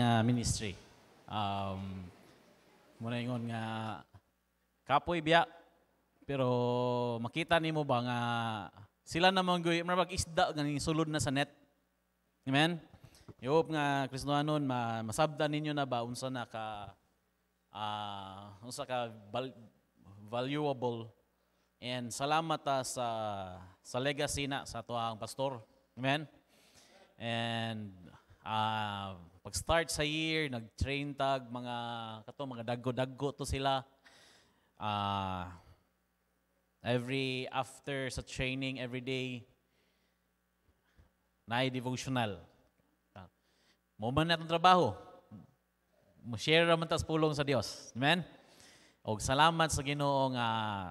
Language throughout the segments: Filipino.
uh, ministry. Um, muna ingon nga, kapoy biya, pero makita nimo ba nga sila namang mga marabag isda ganing sulod na sa net. Amen? I hope nga, Kristohanon, ma masabda ninyo na ba unsa na ka, uh, unsa ka val valuable and salamat ta ah, sa, sa legacy na sa tuang pastor. Amen? And uh, pag-start sa year, nag-train tag, mga, kato, mga daggo-daggo to sila. Uh, every, after sa training, every day, na devotional. Uh, Moment na itong trabaho. Share naman tas pulong sa Dios. Amen? Og salamat sa Ginoo nga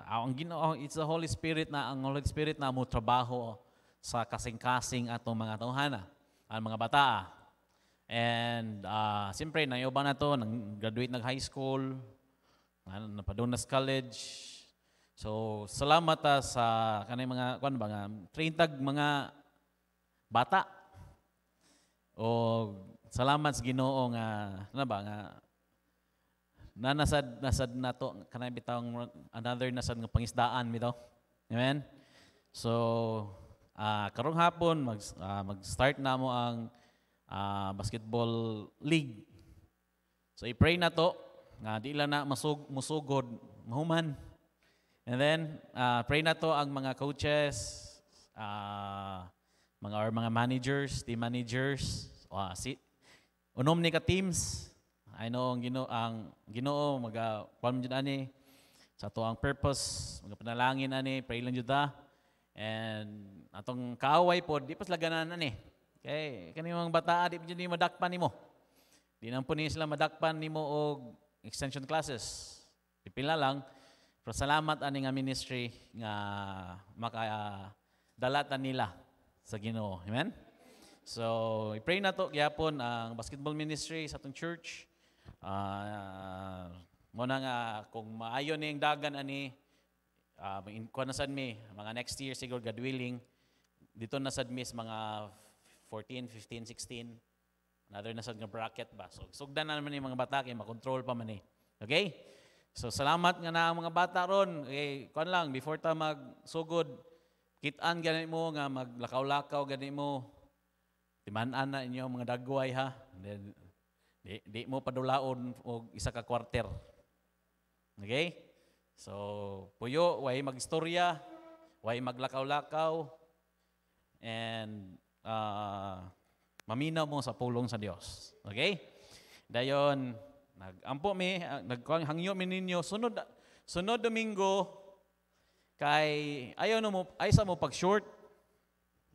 uh, ang Ginoo it's the Holy Spirit na ang Holy Spirit na mo trabaho sa kasing-kasing atong mga tawhana, ang mga bataa. And uh, siyempre, naiuba na to, nang graduate ng high school, napadunas college. So, salamat ta ah, sa kanay mga, kung ba nga, traintag mga bata. O salamat sa ginoo nga, na ano ba, nga, na nasad, nasad na to, kanay bitawang another nasad nga pangisdaan bitaw. Amen? So, uh, karong hapon, mag, uh, mag-start na mo ang uh, basketball league. So i-pray na to nga di lang na masug musugod mahuman. And then uh, pray na to ang mga coaches, uh, mga or mga managers, team managers, uh, si unom ni ka teams. I know ang Ginoo ang Ginoo mga palm ani sa to ang purpose, mga panalangin ani, pray lang jud And atong kaway pod di pas laganan ani. Kay kani mga bata di jud ni madakpan nimo. Di nang puni sila madakpan nimo og extension classes. Pipila lang pero salamat ani nga ministry nga maka uh, dalatan nila sa Ginoo. Amen. So, i-pray na to gyapon ang basketball ministry sa atong church. Uh, ah, mo na nga kung maayo ni ang dagan ani uh, ah, kuan na mi mga next year siguro God willing dito na sad mis mga 14, 15, 16. Another na sad nga bracket ba. So sugdan na naman yung mga bata kay makontrol pa man eh. Okay? So salamat nga na ang mga bata ron. Okay, kon lang before ta mag magsugod kitaan gani mo nga maglakaw-lakaw gani mo. Timan-an na inyo mga dagway ha. Then, di, di mo padulaon og isa ka quarter. Okay? So, puyo, way magistorya, way maglakaw-lakaw, and uh, maminaw mo sa pulong sa Dios. Okay? Dayon, nagampo mi, ah, nagkuang hangyo mi ninyo sunod sunod Domingo kay ayo no mo ay sa mo pag short.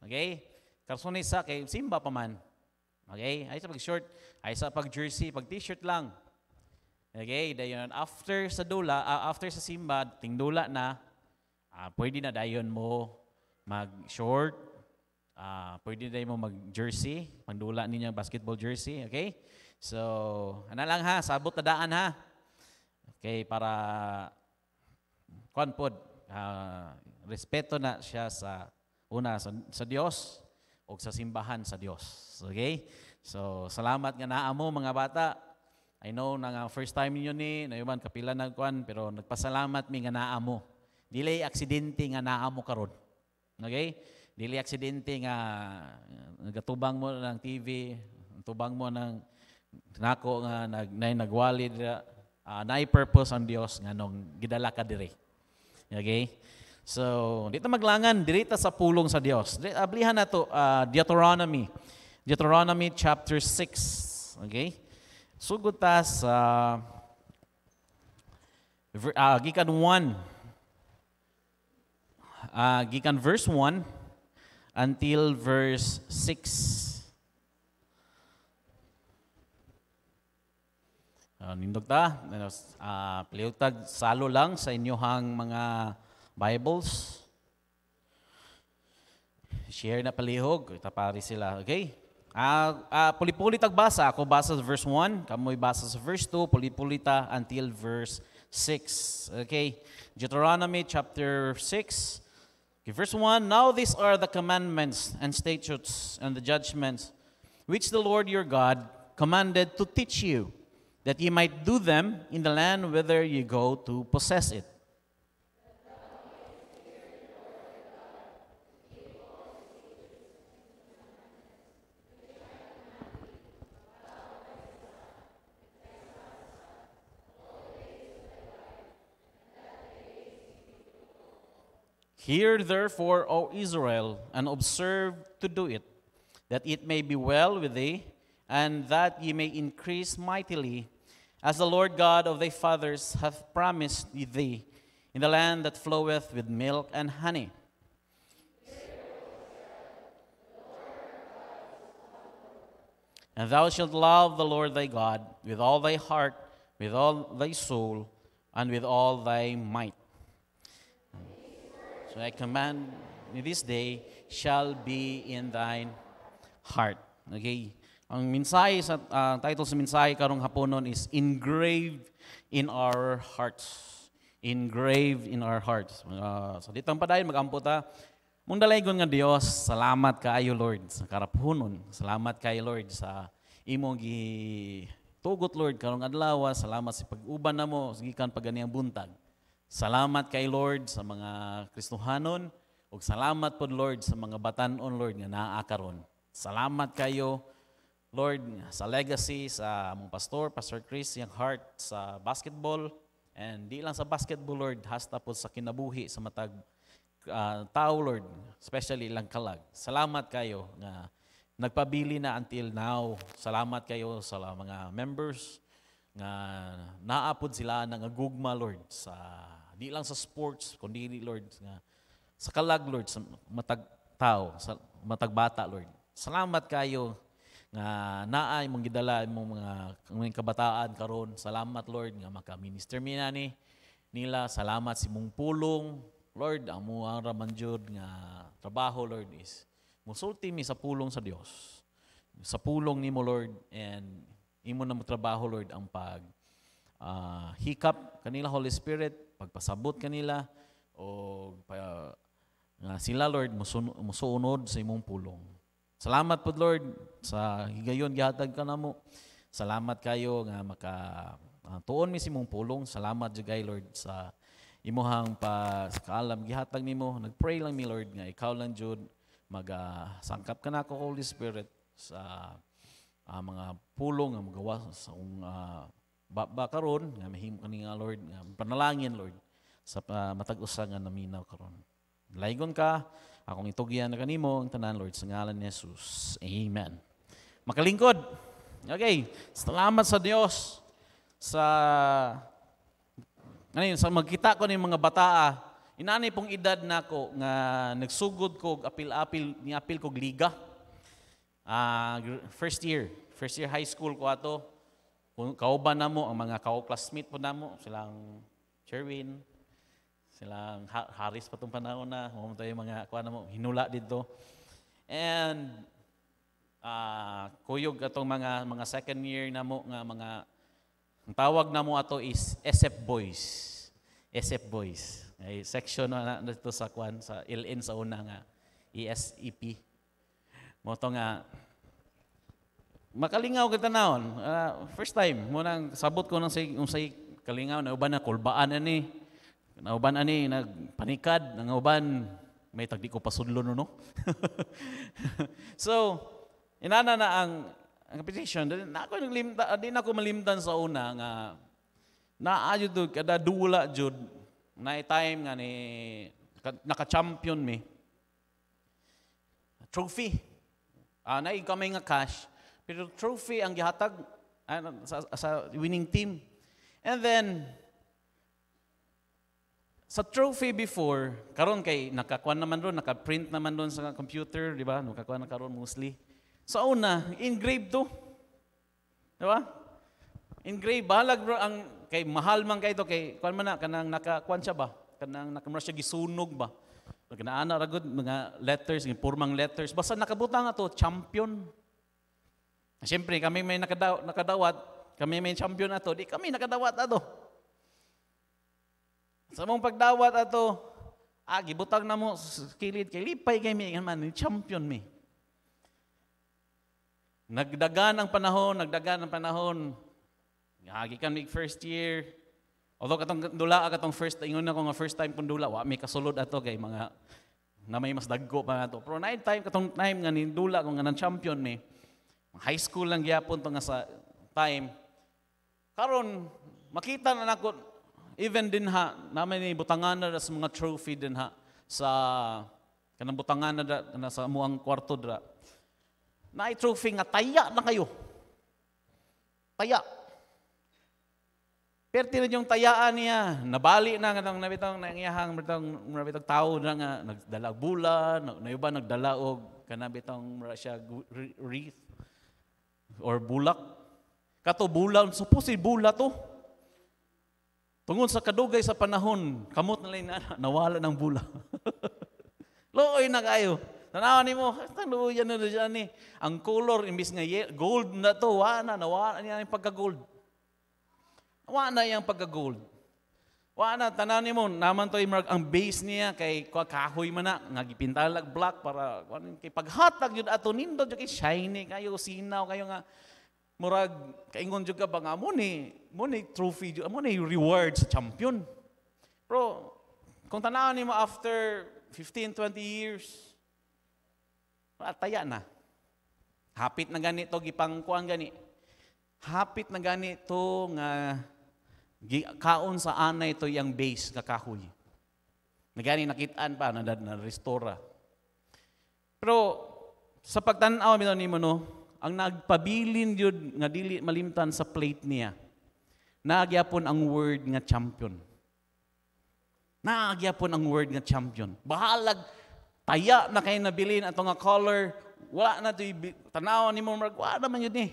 Okay? Karsuni sa kay simba pa man. Okay? Ay sa pag short, ay sa pag jersey, pag t-shirt lang. Okay, dayon after sa dula, uh, after sa simba, tingdula na, uh, pwede na dayon mo mag short Uh, pwede din mo mag-jersey, pandula ninyo basketball jersey, okay? So, ana lang ha, sabot na daan ha. Okay, para kon pod uh, ah, respeto na siya sa una sa, sa Dios o sa simbahan sa Dios. Okay? So, salamat nga naa mo mga bata. I know na nga first time ninyo ni, nayuman kapila nagkuan pero nagpasalamat mi nga naa mo. Dili aksidente nga naa mo karon. Okay? dili aksidente nga uh, nagatubang mo ng TV, tubang mo ng nako nga nag nay nagwali dira uh, nay purpose ang Dios nga nung gidala ka diri. Okay? So, dito maglangan diri ta sa pulong sa Dios. Ablihan to uh, Deuteronomy. Deuteronomy chapter 6. Okay? Sugod ta sa uh, gikan 1. Uh, gikan verse 1 until verse 6. Uh, ah, nindog ta, uh, ah, pliutag, salo lang sa inyohang mga Bibles. Share na palihog, itapari sila, okay? Uh, ah, uh, puli-puli tagbasa, ako basa sa verse 1, kamoy basa sa verse 2, puli-puli ta until verse 6. Okay, Deuteronomy chapter 6, Okay, verse 1 Now these are the commandments and statutes and the judgments which the Lord your God commanded to teach you, that ye might do them in the land whither ye go to possess it Hear therefore, O Israel, and observe to do it, that it may be well with thee, and that ye may increase mightily, as the Lord God of thy fathers hath promised thee, in the land that floweth with milk and honey. And thou shalt love the Lord thy God with all thy heart, with all thy soul, and with all thy might. So I command in this day shall be in thine heart. Okay? Ang mensahe sa uh, title sa mensahe karong haponon is engraved in our hearts. Engraved in our hearts. Uh, ah, salitang pa dahil magampo ta. Ah. Mundalagon nga Dios, salamat kaayo Lord sa karapunon. Salamat kaayo Lord sa imong gi tugot Lord karong adlaw. Salamat sa pag-uban namo gikan paganiang buntag. Salamat kay Lord sa mga Kristuhanon ug salamat po Lord sa mga batan-on Lord nga naa karon. Salamat kayo Lord sa legacy sa among pastor, Pastor Chris yung heart sa basketball and di lang sa basketball Lord hasta po sa kinabuhi sa matag uh, tao Lord, especially lang kalag. Salamat kayo nga nagpabili na until now. Salamat kayo sa mga members nga naapod sila nang gugma Lord sa Di lang sa sports, kundi Lord, nga, sa kalag, Lord, sa matag tao, sa matag bata, Lord. Salamat kayo nga naay mong gidala imong mga mga kabataan karon. Salamat Lord nga maka minister mi nani nila. Salamat si mong pulong. Lord, amo ang raman nga trabaho Lord is musulti mi sa pulong sa Dios. Sa pulong nimo Lord and imo na mo trabaho Lord ang pag uh, hikap kanila Holy Spirit pagpasabot kanila o pa, nga sila Lord musun, musuunod sa imong pulong. Salamat po Lord sa higayon gihatag ka namo. Salamat kayo nga maka uh, tuon mi sa imong pulong. Salamat jud kay Lord sa imuhang pa sa kaalam gihatag nimo. Nagpray lang mi Lord nga ikaw lang jud magasangkap uh, ka nako Holy Spirit sa uh, mga pulong nga magawas sa akong uh, ah, ba, ba karon nga mahimo kani nga Lord nga panalangin Lord sa uh, matag-usa nga naminaw karon. Laygon ka akong itugyan na kanimo ang tanan Lord sa ngalan ni Jesus. Amen. Makalingkod. Okay, salamat sa Dios sa ngayon ano sa magkita ko ng mga bataa inani pong edad nako na nga nagsugod ko apil-apil ni apil kog liga. Uh, first year, first year high school ko ato. Kung kauban na mo, ang mga kao-classmate po na mo, silang Sherwin, silang Harris pa itong panahon na, huwag tayo mga kuha na mo, hinula dito. And uh, kuyog atong mga mga second year na mo nga mga ang tawag na mo ato is SF Boys. SF Boys. Ay, section na dito sa kwan sa LN sa una nga ESEP. Mo to nga Makalingaw kita naon. Uh, ah, first time, mo nang sabot ko nang say, um, say kalingaw, nauban na kulbaan ani. Na uban ani, nagpanikad, uban, may tagdi ko pasudlo no, no? so, inana na ang, ang petition. Na ako naglimta, di na ako malimtan sa una nga, naayo do kada dula jud na time nga ni naka-champion mi trophy ah na kamay nga cash pero trophy ang gihatag ah, sa, sa winning team. And then, sa trophy before, karon kay nakakuan naman ron, naka-print naman doon sa computer, di ba? Nakakuan na karon mostly. Sa so, una, engrave to. Di ba? Engrave, balag bro, ang kay mahal man kay to kay kuan man na kanang nakakuan siya ba? Kanang nakamura siya gisunog ba? Kanaana ra gud mga letters, mga purmang letters. Basta nakabutang ato champion. Siyempre, kami may nakadaw, nakadawat, kami may champion ato, di kami nakadawat ato. Sa mong pagdawat ato, agi ah, butag na mo, kilid, kay kilipay kami, man, ni champion mi. Nagdagan ang panahon, nagdagan ang panahon. Ngagi kan mig first year. Although katong dula katong first ingon na ko nga first time kun dula wa may kasulod ato kay mga na may mas dagko pa ato. Pero nine time katong time nga ni dula ko nga nan champion mi. High school lang gyapon pa nga sa time. Karon makita na nako even din ha namin ni butangan na sa mga trophy din ha sa kanang butangan na, da, na sa muang kwarto dra. Na trophy nga taya na kayo. Taya. Perti rin yung tayaan niya, nabali na nga nang nabitang nangyahang bitang nabitang tao na nga nagdala bula, na, na iba nagdala og kanabitang siya wreath or bulak. Kato bulak, suppose bula to. Tungon sa kadugay sa panahon, kamot na lang na, nawala ng bulak. Looy na kayo. Tanawan ni mo, tanuyan na siya ni. Eh. Ang color, imbis nga gold na to, wala na, nawala niya yung pagka-gold. Wala na yung pagka-gold. Wa na tanan mo naman toy mag ang base niya kay kahoy man na nga gipintalag black para kuan kay paghatag jud ato nindo jud kay shiny kayo sinaw kayo nga murag kaingon jud ka ba nga mo ni mo ni trophy jud mo ni reward sa champion. Pero kung tanan nimo after 15 20 years ataya na. Hapit na gani to gipangkuan gani. Hapit na gani to nga uh, Kaon sa anay to yung base nga kahoy. Nagani nakitaan pa, na, na Pero sa pagtanaw mi ni mo no, ang nagpabilin yun nga dili malimtan sa plate niya, naagyapon ang word nga champion. Naagyapon ang word nga champion. Bahalag, taya na kay nabilin ato nga color, wala na ito tanaw nimo mo, wala naman yun eh.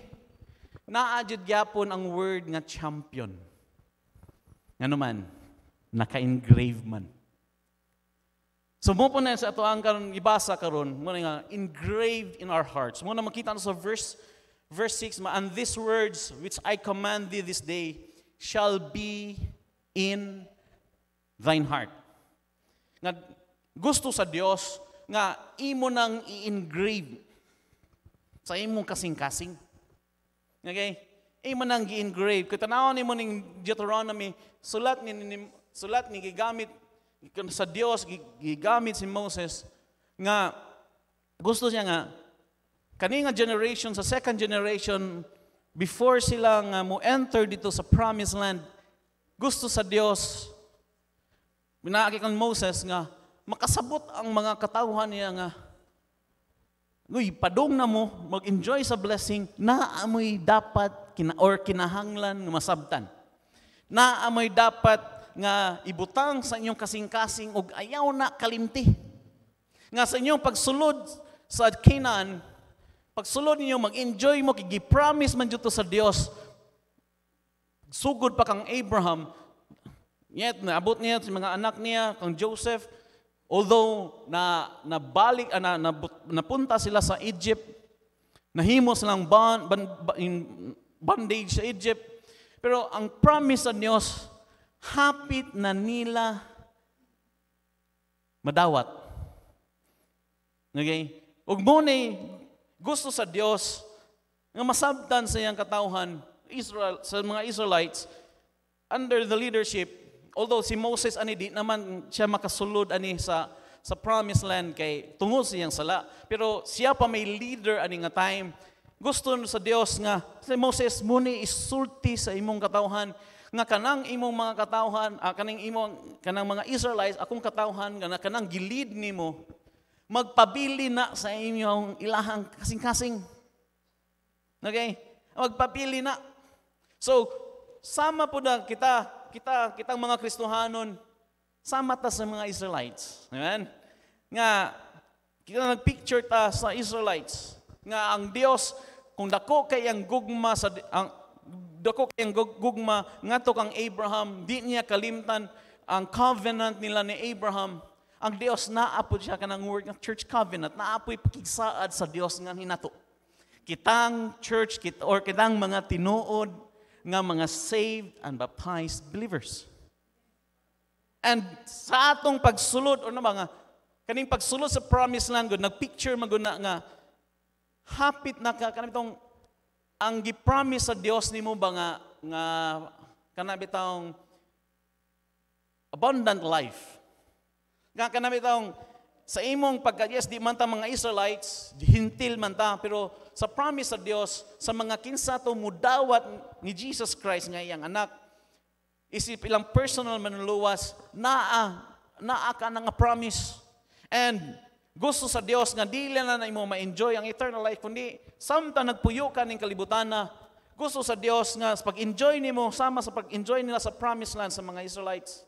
Naadyo gyapon ang word nga champion. Nga naman, naka-engrave man. So mo po na sa ato ang karon ibasa karon mo nga engraved in our hearts. Mo na makita sa verse verse 6 ma and these words which I command thee this day shall be in thine heart. Nga gusto sa Dios nga imo nang i-engrave sa imong kasing-kasing. Okay? ay ang gi-engrave. Kaya tanaw ni mo ning Deuteronomy, sulat ni, ni sulat ni gigamit sa Dios gigamit si Moses nga gusto niya nga kani nga generation sa second generation before sila nga mo enter dito sa promised land gusto sa Dios binaaki kan Moses nga makasabot ang mga katawhan niya nga Uy, padong na mo, mag-enjoy sa blessing, naamoy dapat kina, or kinahanglan nga masabtan. Naamoy dapat nga ibutang sa inyong kasing-kasing og ayaw na kalimti. Nga sa inyong pagsulod sa Canaan, pagsulod ninyo, mag-enjoy mo, kigi-promise man dito sa Dios. Sugod pa kang Abraham, yet naabot niya sa mga anak niya, kang Joseph, Although na nabalik ah, na, na napunta sila sa Egypt, nahimo silang bond, band, bandage sa Egypt, pero ang promise sa Diyos, hapit na nila madawat. Okay? Ug mo eh, gusto sa Dios nga masabtan sa iyang katawhan Israel sa mga Israelites under the leadership although si Moses ani di naman siya makasulod ani sa sa promised land kay tungo siyang sala pero siya pa may leader ani nga time gusto sa Dios nga si Moses muni isulti sa imong katawhan nga kanang imong mga katawhan ah, kaning imong kanang mga Israelites akong katawhan nga kanang gilid nimo magpabili na sa inyong ilahang kasing-kasing okay magpabili na so sama po na kita kita, kitang mga Kristohanon, sama ta sa mga Israelites. Amen? Nga, kita nagpicture ta sa Israelites. Nga ang Dios, kung dako kay ang gugma sa, ang, dako kay ang gugma, ngato kang Abraham, di niya kalimtan ang covenant nila ni Abraham. Ang Dios naapo siya kanang word ng church covenant, naapoy pakigsaad sa Dios nga hinato. Kitang church kit or kitang mga tinuod nga mga saved and baptized believers. And sa atong pagsulod o na mga kaning pagsulod sa promised land gud nagpicture maguna nga hapit na ka kanang tong ang gipromise sa Dios nimo ba nga nga kanang bitawng abundant life. Nga kanang bitawng sa imong pagkalyas di man ta mga Israelites, hintil man ta, pero sa promise sa Dios sa mga kinsa to mudawat ni Jesus Christ nga iyang anak, isip ilang personal manluwas naa naa ka na nga promise. And gusto sa Dios nga dili na nimo ma-enjoy ang eternal life kundi samtang nagpuyo ka ning kalibutan na gusto sa Dios nga pag-enjoy nimo sama sa pag-enjoy nila sa promised land sa mga Israelites.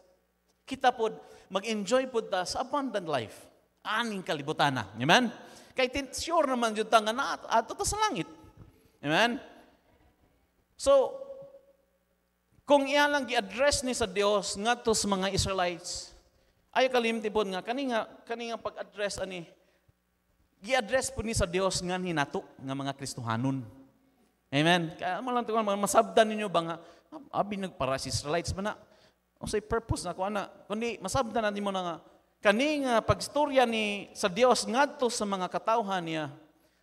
Kita pod mag-enjoy pod ta sa abundant life aning kalibutan na. Amen? Kay sure naman yung tanga na ato sa langit. Amen? So, kung iya lang gi-address ni sa Dios ngadto sa mga Israelites, ay kalimtipon nga kani nga kani nga pag-address ani gi-address po ni sa Dios nga hinato nga mga Kristohanon. Amen. Kaya mo lang tukan masabdan ninyo ba nga ah, abi nagpara si Israelites ba na? Unsay purpose na ko ana? Kundi masabdan natin mo na nga Kani nga ah, pagstorya ni sa Dios ngadto sa mga katawhan niya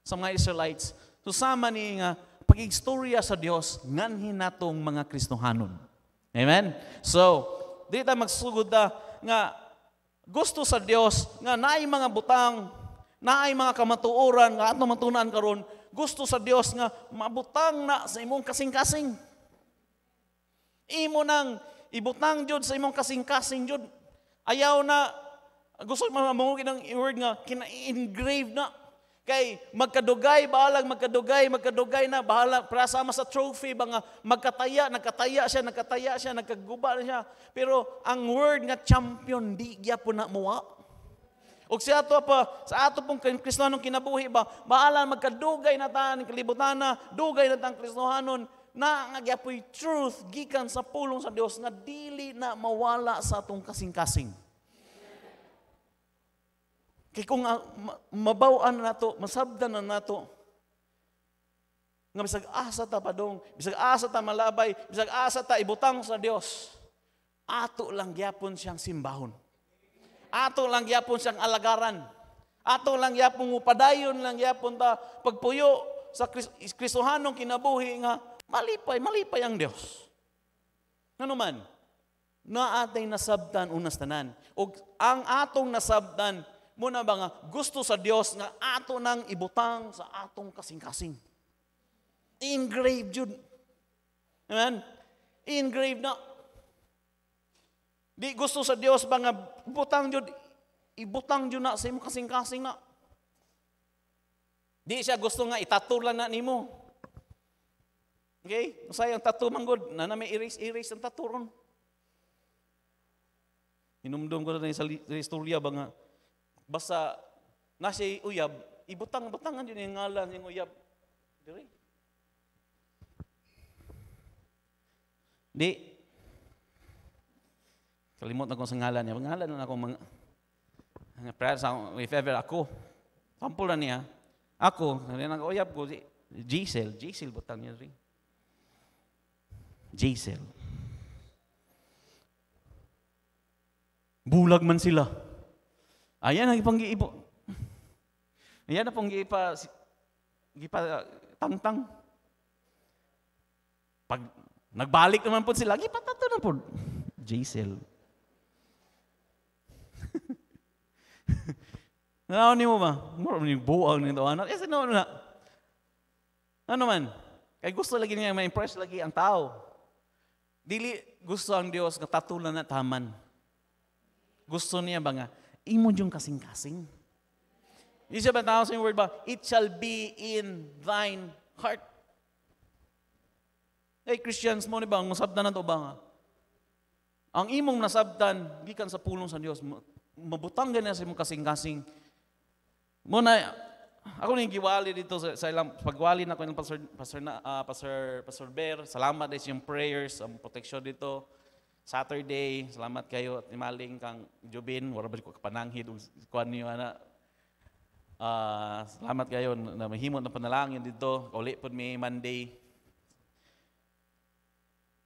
sa mga Israelites susama ni nga pagigstorya sa Dios nganhin natong mga Kristohanon. Amen. So, di ta magsugod da nga gusto sa Dios nga naay mga butang, naay mga kamatuoran nga ato matunan karon, gusto sa Dios nga mabutang na sa imong kasing-kasing. Imo nang ibutang jud sa imong kasing-kasing jud. Ayaw na gusto mo mamungi ng word nga, kina-engrave na. Kay magkadugay, bahalang magkadugay, magkadugay na, bahala, para sama sa trophy, ba nga, magkataya, nagkataya siya, nagkataya siya, nagkaguba na siya. Pero ang word nga champion, di gya po na muwa. O siya ato pa, sa ato pong kristohanong kinabuhi ba, bahala magkadugay na taan, kalibutan na, dugay na taan kristohanon, na nga gyapoy truth, gikan sa pulong sa Dios nga dili na mawala sa atong kasing-kasing. Kay kung mabawaan na nato, masabdan na nato, nga bisag asa ta padong, bisag asa ta malabay, bisag asa ta ibutang sa Dios. Ato lang gyapon siyang simbahon. Ato lang gyapon siyang alagaran. Ato lang gyapon upadayon lang gyapon ta pagpuyo sa Kristohanong kinabuhi nga malipay, malipay ang Dios. Ngano man, na atay nasabdan unas tanan. Og ang atong nasabdan muna ba nga gusto sa Dios nga ato nang ibutang sa atong kasing-kasing. Engraved jud. Amen. Engraved na. Di gusto sa Dios ba nga butang jud ibutang jud na sa imong kasing-kasing na. Di siya gusto nga itatulan na nimo. Okay? Masaya ang tattoo manggod. Na na may erase-erase ang tattoo ron. Inumdum ko na sa istorya ba nga, Basta, nasa uyab, ibutang-butangan yun yung ngalan yung uyab. Diri. Di. Kalimot na ko sa ngalan niya. Ngalan na ako mga, mga prayers ako, if ever ako. Tampol na niya. Ako, nang uyab ko, si Giselle. Giselle butang niya rin. Giselle. Bulag man sila. Ayan ang ipang giibo. Ayan na pong giipa, giipa tangtang. Pag nagbalik naman po sila, gipatato na po. Jaisel. Nanaon niyo ba? Muro ni buang nito anak. Yes, no na. Ano man? Kay gusto lagi niya ma-impress lagi ang tao. Dili gusto ang Dios nga tatulan na taman. Gusto niya ba nga imo yung kasing-kasing. Di siya ba sa word ba? It shall be in thine heart. Hey, eh, Christians mo ni ba? Ang masabdan na to ba nga? Ang imong nasabtan, gikan sa pulong sa Dios, mabutang ganyan sa imong kasing-kasing. Muna, ako ning giwali dito sa, sa ilang pagwali na ko ng pastor pastor na uh, pastor pastor Bear, salamat din yung prayers, ang protection dito. Saturday, salamat kayo at maling kang Jubin, wala ba ko kapananghid, kuhan niyo ana. Uh, salamat kayo na mahimot na panalangin dito, kauli po may Monday.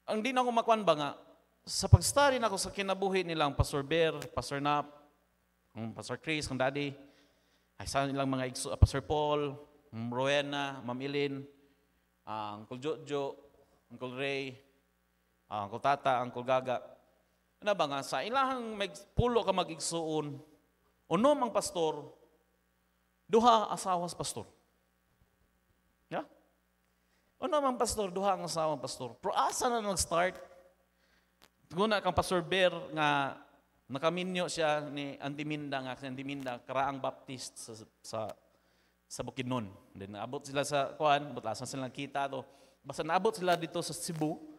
Ang din ako makuan ba nga, sa pag-study ako sa kinabuhi nilang Pastor Bear, Pastor Nap, ang hmm, Pastor Chris, ang Daddy, ay sa nilang mga ikso, ah, Pastor Paul, hmm, Rowena, Ma'am Ilin, ang ah, Uncle Jojo, Uncle Ray, uh, ah, Uncle Tata, Uncle Gaga, na ano ba nga sa ilahang mag pulo ka magigsuon, unom ang pastor, duha asawas pastor. Ya? Yeah? Unom ang pastor, duha ang asawang pastor. Pero asa na nag-start? Guna kang Pastor Bear nga nakaminyo siya ni Auntie Minda nga si Auntie Minda karaang Baptist sa sa sa Bukidnon. Then naabot sila sa kuan, butlasan sila kita to. Basta naabot sila dito sa Cebu,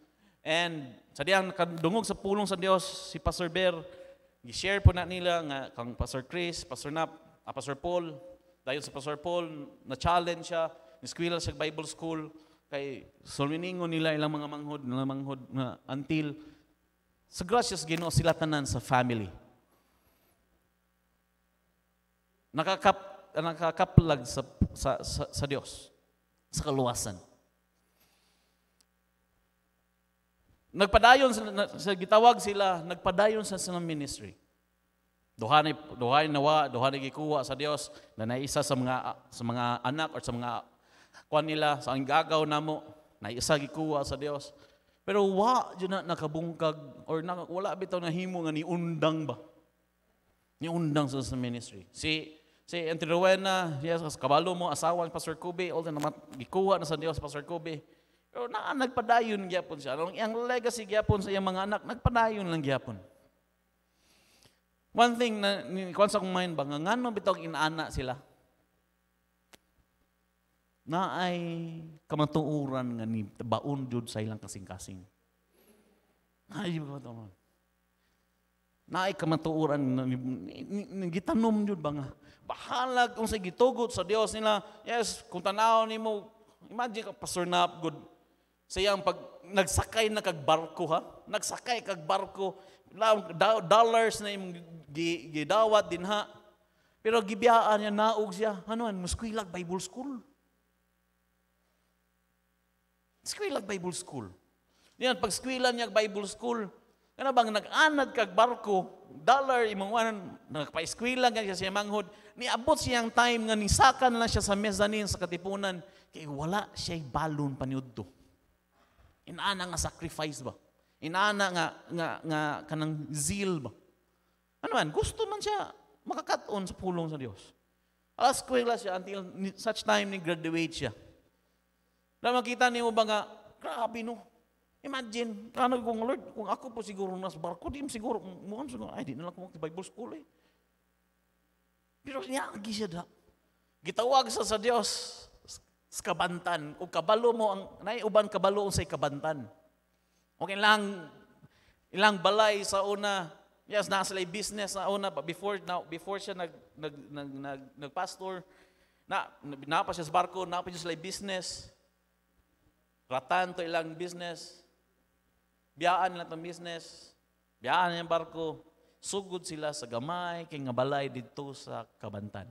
And sa diyang kadungog sa pulong sa Dios si Pastor Bear, gi-share po na nila nga kang Pastor Chris, Pastor Nap, ah, Pastor Paul, dayon sa Pastor Paul na challenge siya, eskwela sa Bible school kay sulminingon nila ilang mga manghod, mga manghod nga until sa gracious Ginoo sila tanan sa family. Nakakap nakakaplag sa sa, sa, sa Dios sa kaluwasan. Nagpadayon sa, sa gitawag sila, nagpadayon sa sinang ministry. Duhanay duhanay nawa, duhanay gikuha sa Dios na naisa sa mga sa mga anak or sa mga kuan nila sa ang gagaw namo, naisa gikuha sa Dios. Pero wa jud na nakabungkag or na, wala bitaw na himo nga ni undang ba. Ni undang sa, sa ministry. Si si Antiruena, yes, kabalo mo asawa ni Pastor Kobe, all na gikuha na sa Dios Pastor Kobe. Pero na, nagpadayon gyapon siya. Ang legacy gyapon sa iyang mga anak, nagpadayon lang gyapon. One thing na, kung sa kong mind ba, nga ngano bitog inana sila? Na ay kamatuuran nga ni baon jud sa ilang kasing-kasing. Ay, ba Na ay kamatuuran nga gitanom jud ba nga. Bahalag kung sa gitugot sa Dios nila, yes, kung tanaw nimo, imagine ka pastor na good siya ang pag, nagsakay na kag barko ha, nagsakay kag barko, dollars na imong gidawat din ha. Pero gibiyaan niya, naog siya, ano an, muskwilag Bible School. Skwilag Bible School. Yan, pag skwilan niya Bible School, ano bang nag-anad kag barko, dollar, imong anan, nagpa-eskwila kag siya manghod, niabot siyang time nga nisakan lang siya sa mezzanine sa katipunan, kay wala siya'y balon paniudto. Inana nga sacrifice ba? Inana nga, nga, nga kanang zeal ba? Ano man, gusto man siya makakaton sa pulong sa Dios. Alas kwela siya until such time ni graduate siya. Na makita niyo ba nga, grabe no. Imagine, kano kung Lord, kung ako po siguro nas barko, di siguro, mukhang siguro, ay di nalang kung Bible school eh. Pero niya, agi siya da. Gitawag sa sa Dios sa kabantan. O kabalo mo, ang, naiuban kabalo sa kabantan. O ilang, ilang balay sa una, yes, nasa lay business sa una, but before, now, before siya nag, nag, nag, nag, nag-pastor, na, napa siya sa barko, napa siya sa business, ratan to ilang business, biyaan nila itong business, biyaan niya barko, sugod sila sa gamay, kay nga balay dito sa kabantan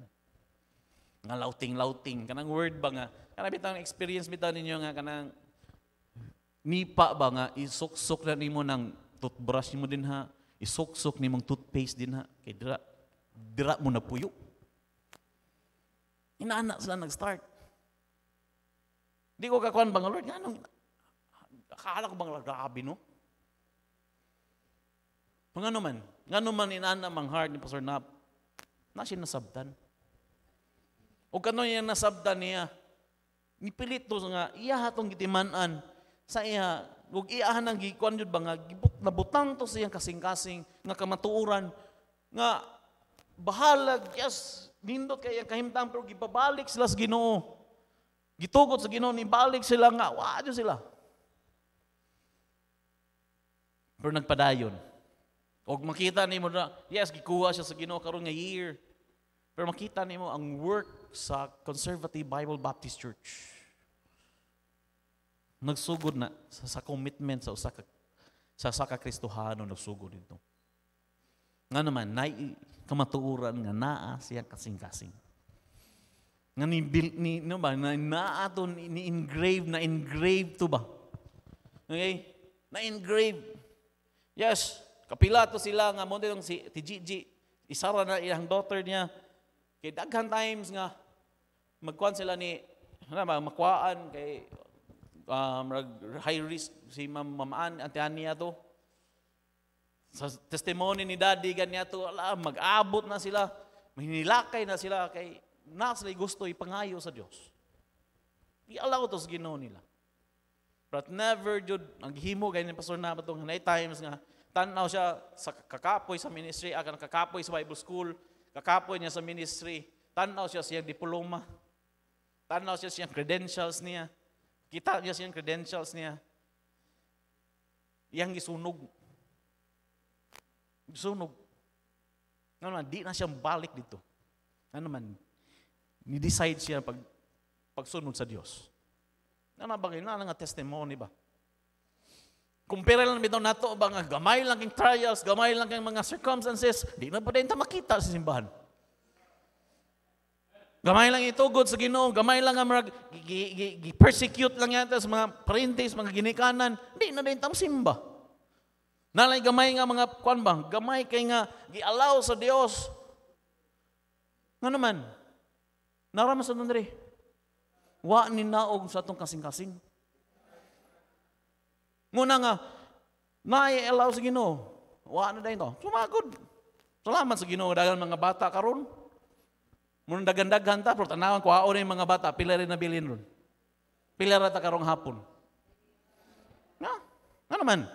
nga lauting-lauting. Kanang word ba nga? Kanang bitaw experience bitaw ninyo nga kanang nipa ba nga isuksok na nimo ng toothbrush nimo din ha. Isuksok nimong toothpaste din ha. Kay dira, dira mo na puyo. Inaanak sila nag-start. Di ko kakuan bang Lord, nga nung, akala ko bang grabe no? Pag ano man, nga naman inaanak ang heart ni Pastor Nap, na siya nasabtan. O kano niya nasabdan niya. Nipilit to nga, iya hatong gitimanan sa iya. Huwag iahan ang gikuan yun ba nga, na butang to siyang kasing-kasing nga kamatuuran. Nga, bahalag, yes, nindot kaya kahimtang pero gibabalik sila sa ginoo. Gitugot sa ginoo, nibalik sila nga, wadyo sila. Pero nagpadayon. Og makita nimo na, yes, gikuha siya sa Ginoo karong nga year. Pero makita nimo ang work sa Conservative Bible Baptist Church. Nagsugod na sa, sa commitment sa usa sa usa Kristohano nagsugod dito. Nga naman, na kamatuuran nga naa siya kasing-kasing. Nga ni, ni no ba, na, naa to, ni, ni engrave, na engrave to ba? Okay? Na engrave. Yes, kapila to sila nga mo si ti Gigi, isara na ilang daughter niya. Kay daghan times nga magkuan sila ni na ba makuhaan kay um, high risk si mam mamaan at niya to sa testimony ni daddy ganya to ala mag-abot na sila mahinilakay na sila kay na gusto ipangayo sa Dios i-allow to sa Ginoo nila but never jud ang himo ni pastor na batong hanay times nga tanaw siya sa kakapoy sa ministry akan kakapoy sa Bible school kakapoy niya sa ministry tanaw siya sa iyang diploma Dann aus yang credentials niya. Kita just yang credentials niya. Yang isunog. Isunog. Ano man, di na siyang balik dito. Ano man, ni-decide siya pag, pagsunod sa Diyos. Ano ba, na nga testimony ba? Kumpira lang bitaw nato ba nga gamay lang king trials, gamay lang king mga circumstances, di na pa din ta makita sa simbahan. Gamay lang itugod sa Ginoo, gamay lang ang mga persecute lang yata sa mga parentes, mga ginikanan, hindi na din tang simba. Nalay gamay nga mga kwanbang, gamay kay nga gialaw sa Dios. Nga naman, naramas sa dre. Wa ni naog sa atong kasing-kasing. Nguna nga, naay allow sa Ginoo. Wa na dahil to. Sumagod. Salamat sa Ginoo dahil mga bata karon. Muna dagandag hanta, ta, pero tanawan ko, haon yung mga bata, pila rin nabilin ron. Pila rata karong hapon. Na, na naman.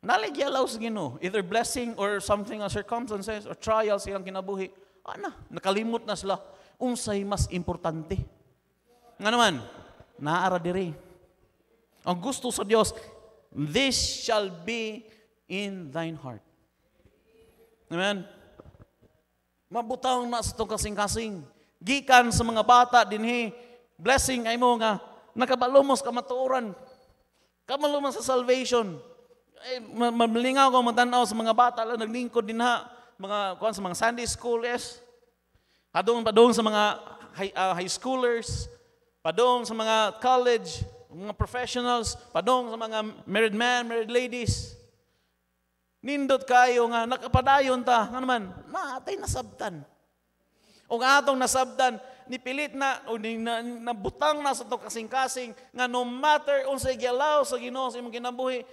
Naligya laos gino, either blessing or something as circumstances or trials ilang kinabuhi. Ana, nakalimot na sila. Unsay mas importante. Nga naman, naara diri. Ang gusto sa Dios, this shall be in thine heart. Amen? Mabutang na sa itong kasing-kasing. Gikan sa mga bata dinhi blessing ay mo nga nakabalumos ka matuoran. Kamaluman sa salvation. Ay, malingaw ko matanaw sa mga bata lang naglingkod din ha. Mga, kuhan, sa mga Sunday school, yes. Padong, padong sa mga high, uh, high schoolers. Padong sa mga college, mga professionals. Padong sa mga married men, married ladies. Nindot kayo nga, nakapadayon ta. Nga naman, matay nasabtan. O nga atong nasabdan, nipilit na, o ni, na, nabutang na sa itong kasing-kasing, nga no matter unsay gyalaw sa ginoo sa imong kinabuhi,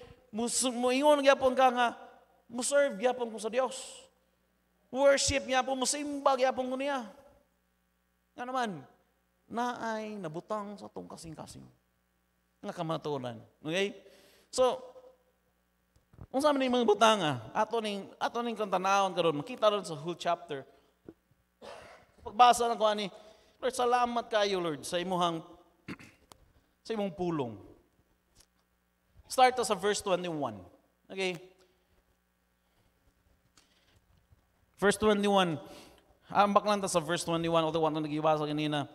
muingon gyapon ka nga, muserve gyapon ko sa Dios. Worship gyapon, musimba gyapon ko niya. Nga naman, naay nabutang sa itong kasing-kasing. Nga kamatulan. Okay? So, Unsa man ni mga butanga? Ato ning ato ning kung karon makita ron sa whole chapter. Pagbasa na ko ani, Lord, salamat kayo Lord sa imong sa imong pulong. Start sa verse 21. Okay? Verse 21. Ambak lang ta sa verse 21, although wala nag-iwasa kanina.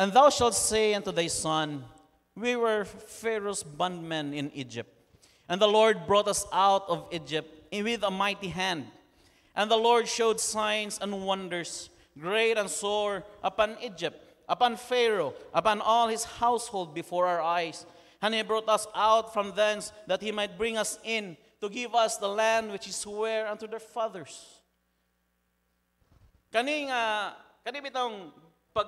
And thou shalt say unto thy son, We were Pharaoh's bondmen in Egypt. And the Lord brought us out of Egypt with a mighty hand. And the Lord showed signs and wonders, great and sore, upon Egypt, upon Pharaoh, upon all his household before our eyes. And he brought us out from thence that he might bring us in to give us the land which he sware unto their fathers. Kaning uh, kani bitong pag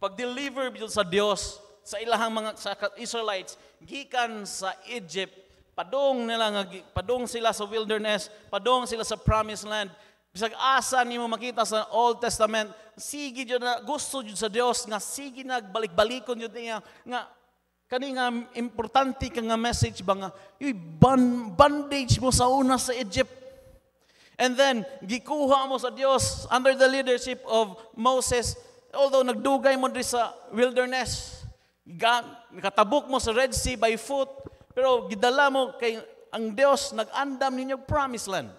pag-deliver sa Dios sa ilahang mga sa Israelites gikan sa Egypt padong nila nga padung sila sa wilderness, padong sila sa promised land. Bisag asa nimo makita sa Old Testament, sige jud na gusto jud sa Dios nga sige nagbalik-balikon jud niya nga kani nga importante ka nga message ba nga yoy ban, bandage mo sa una sa Egypt. And then gikuha mo sa Dios under the leadership of Moses although nagdugay mo diri sa wilderness, Gan, nakatabok mo sa Red Sea by foot, pero gidala mo kay ang Dios nag-andam ninyo promised land.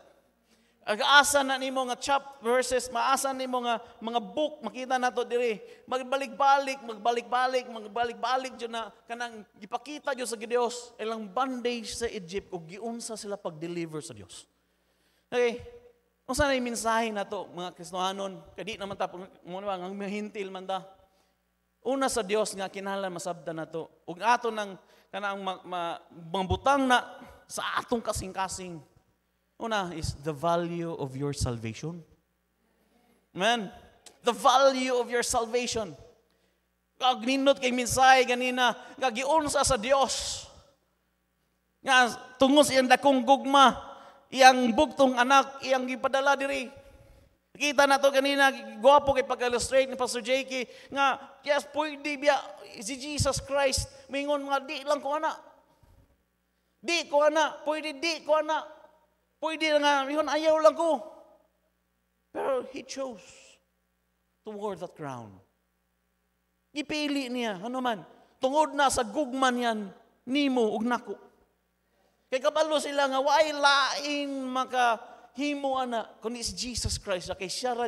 Agaasa na nimo nga chap verses, maasa nimo nga mga book makita nato diri. Magbalik-balik, magbalik-balik, magbalik-balik jud na kanang gipakita jud sa Dios ilang bondage sa Egypt ug giunsa sila pag-deliver sa Dios. Okay? Unsa na mensahe nato mga Kristohanon? Kadi naman ta mo ano ang mahintil man ta. Una sa Dios nga kinala masabda na to. Ug ato nang kanang ma, ma, mabutang na sa atong kasing-kasing. Una is the value of your salvation. Amen. The value of your salvation. Kag nindot kay minsay ganina, gagiunsa sa Dios. Nga tungod iyang dakong gugma, iyang bugtong anak, iyang gipadala diri Kita na to kanina, gwapo kay pag-illustrate ni Pastor Jakey nga, yes, pwede biya si Jesus Christ, mingon mga di lang ko ana. Di ko ana, pwede di ko ana. Pwede nga, yun ayaw lang ko. Pero he chose toward that crown. Ipili niya, ano man, tungod na sa gugman yan, nimo ug nako. Kay kabalo sila nga, waay lain maka himo ana kundi si Jesus Christ na kay siya ra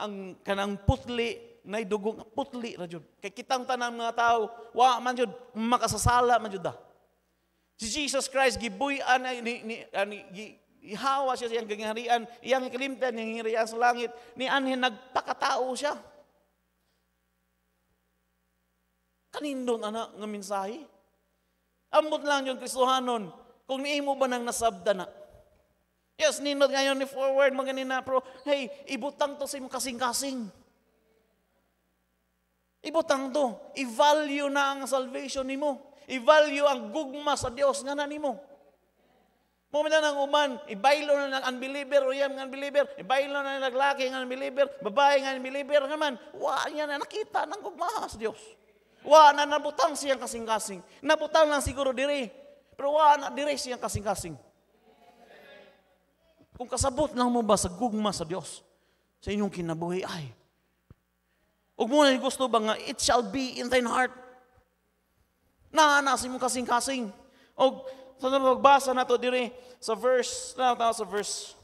ang kanang putli na dugong putli ra kay kitang tanang mga tao wa man jud makasasala man jud ah. si Jesus Christ gibuy-an ni, ni, ni, ni ihawa siya siyang gangharian, iyang kalimtan, iyang hirian sa langit, ni Anhe nagpakatao siya. Kanindon ana nga mensahe? Ambot lang yung Kristohanon, kung niimo ba nang nasabda na, Yes, ninod ngayon ni forward, magani na, pero hey, ibutang to sa imong kasing-kasing. Ibutang to. I-value na ang salvation nimo. I-value ang gugma sa Dios nga na nimo. Mo na nang uman, ibaylo na ng unbeliever o yan ng unbeliever, ibaylo na ng lalaki ng unbeliever, babae ng unbeliever naman. Wa niya na nakita ng gugma sa Dios. Wa na nabutang siyang kasing-kasing. Nabutang lang siguro diri. Pero wa na diri siyang kasing-kasing. Kung kasabot lang mo ba sa gugma sa Dios sa inyong kinabuhi, ay. Ug mo gusto ba nga, it shall be in thine heart. Na Nahanasin mo kasing-kasing. Og sa so, nagbasa nato to dire sa verse, na sa verse,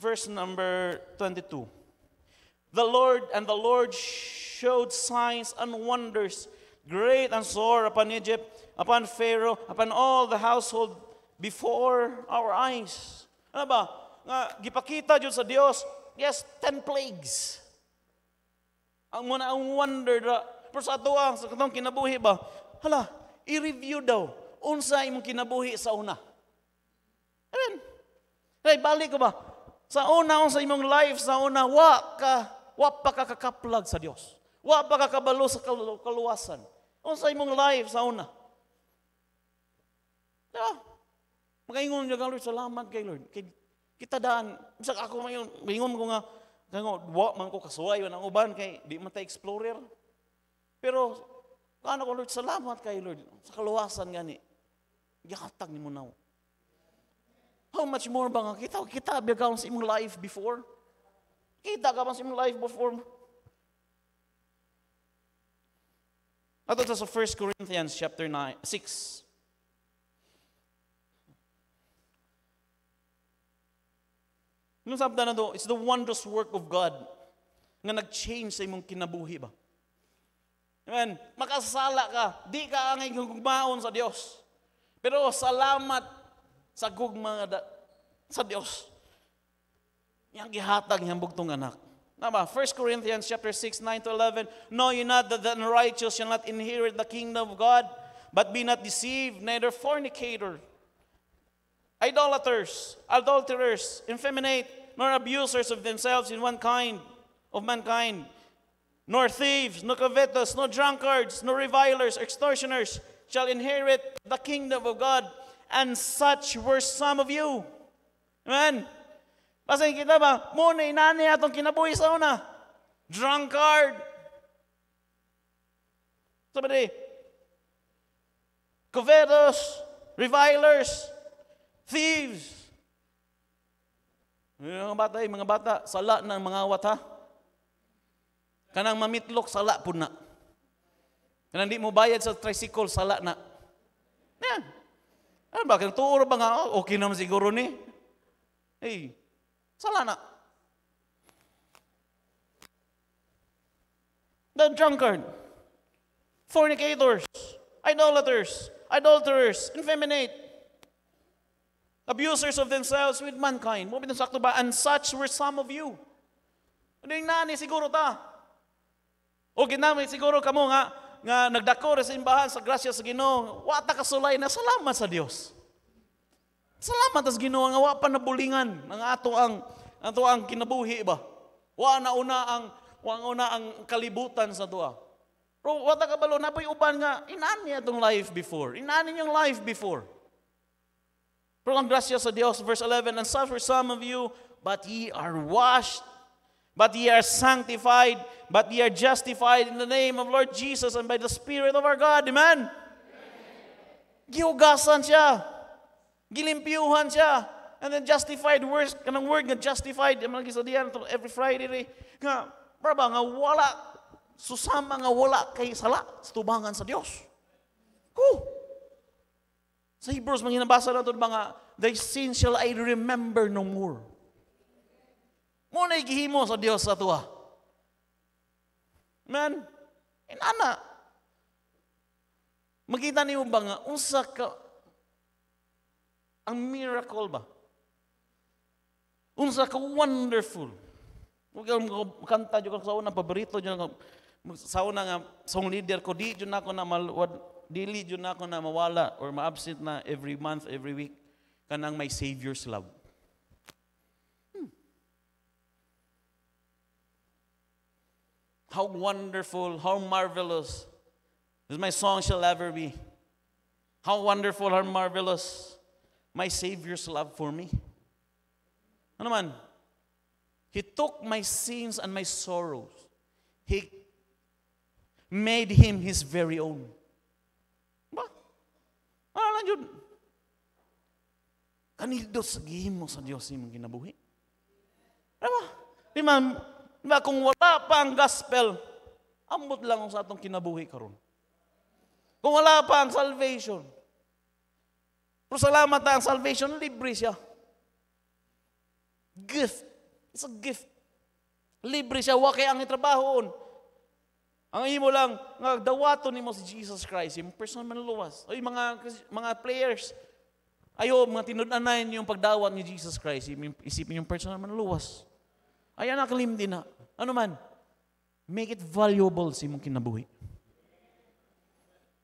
verse number 22. The Lord and the Lord showed signs and wonders great and sore upon Egypt, upon Pharaoh, upon all the household before our eyes. Ano ba? Nga, gipakita Diyos sa Dios, yes, ten plagues. Ang muna ang wonder ra. Pero sa ato ang, sa katong kinabuhi ba, hala, i-review daw, unsa imong kinabuhi sa una. Amen. Kaya balik ko ba, sa una, sa imong life, sa una, wa ka, wa pa ka kakaplag sa Dios. Wa pa ka kabalo sa kaluwasan. Unsa imong life sa una. Diba? Makaingon niya, Lord, salamat kay Lord. Kay, kita daan, bisag ako ngayon, maingon ko nga, kango, duwa man ko kasuway, ang uban kay, di man tayo explorer. Pero, kano ko, Lord, salamat kay Lord. Sa kaluwasan gani, gihatag ni mo na. How much more ba nga kita? Kita, biya sa imong life before. Kita ka ba sa imong life before. Ato sa 1 Corinthians chapter 9, 6. Anong sabda na to? It's the wondrous work of God nga nag-change sa imong kinabuhi ba? Amen. Makasala ka. Di ka angay gugmaon sa Dios. Pero salamat sa gugma da, sa Dios. Yang gihatag niyang bugtong anak. Nama, 1 Corinthians chapter 6, 9 to 11. Know you not that the unrighteous shall not inherit the kingdom of God? But be not deceived, neither fornicator, idolaters, adulterers, effeminate, nor abusers of themselves in one kind of mankind, nor thieves, nor covetous, nor drunkards, nor revilers, extortioners shall inherit the kingdom of God. And such were some of you. Amen? Pasahin kita ba? Muna inani atong kinabuhi sa una. Drunkard. Somebody. Covetous. Revilers. Thieves. Mga bata, eh, mga bata, sala na ang mga awat ha. Kanang mamitlok, sala po na. Kanang di mo bayad sa tricycle, sala na. Yan. Ano ba, kanang tuuro ba nga, oh, okay naman siguro ni. Hey, sala na. The drunkard, fornicators, idolaters, adulterers, infeminate, abusers of themselves with mankind. Mo sakto ba? And such were some of you. Ano yung nani siguro ta? O ginamit siguro kamo nga, nga nagdako sa imbahan sa grasya sa Ginoo, wa ta kasulay na salamat sa Dios. Salamat sa Ginoo nga wa pa nabulingan ang ato ang ato ang kinabuhi ba. Wa na una ang wa na una ang kalibutan sa tuwa. Pero wa ta kabalo na uban nga inani atong life before. Inani yung life before. Pero ang gracias a Dios, verse 11, And suffer some of you, but ye are washed, but ye are sanctified, but ye are justified in the name of Lord Jesus and by the Spirit of our God. Amen? Amen. siya. Gilimpyuhan siya. And then justified words, kanang word nga justified, mga gisadiyan every Friday rin. Nga, braba, nga wala, susama nga wala kay sala, tubangan sa Dios. Cool. Sa Hebrews, manghinabasa na ito mga, Thy sin shall I remember no more. Muna igihimo sa Dios sa tuwa. Man, inana. Makita niyo ba nga, unsa ka, ang miracle ba? Unsa ka wonderful. Huwag kang kanta dyan sa una, paborito dyan. Sa una nga, song leader ko, di dyan ako na malwad Dili jud na ako na mawala or maabsent na every month, every week kanang my Savior's love. Hmm. How wonderful, how marvelous is my song shall ever be. How wonderful, how marvelous my Savior's love for me. Ano man? He took my sins and my sorrows. He made him his very own. Ano lang yun. Kanildo, sagihin mo sa Diyos yung ginabuhi. Alam mo, di ba, di ba kung wala pa ang gospel, ambot lang sa atong kinabuhi karon. Kung wala pa ang salvation. Pero salamat ang salvation, libre siya. Gift. It's a gift. Libre siya, wakay ang itrabahoon. Ang imo lang, nga dawato nimo si Jesus Christ, imong person manluwas. Oy mga mga players, ayo mga tinud-anay niyo yung pagdawat ni Jesus Christ, isipin yung personal manluwas. Ay anak limdi na. Ano man? Make it valuable sa imong kinabuhi.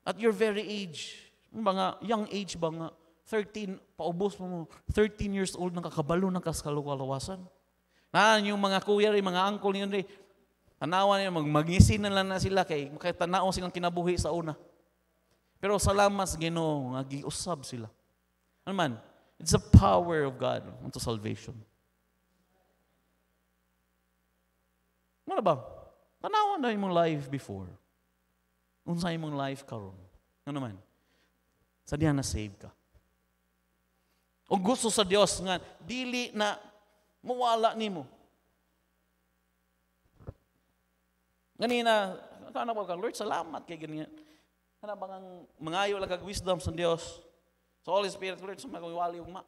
At your very age, mga young age ba nga, 13, paubos mo, 13 years old, nakakabalo ng kaskaluwalawasan. Na, yung mga kuya yung mga uncle yun rin, Tanawa niya, magmagisi na lang na sila kay makitanaw silang kinabuhi sa una. Pero salamat sa Ginoo nga giusab sila. Ano man, it's the power of God unto salvation. Ano ba? Tanawa na imong life before. Unsa imong life karon? Ano man? Sa diha na save ka. O gusto sa Dios nga dili na mawala nimo Ganina, ano ba ka, Lord, salamat kay ganyan. Ano bang ang mangayo lang kag wisdom sa Dios? So Holy Spirit, Lord, sa magwali ug ma.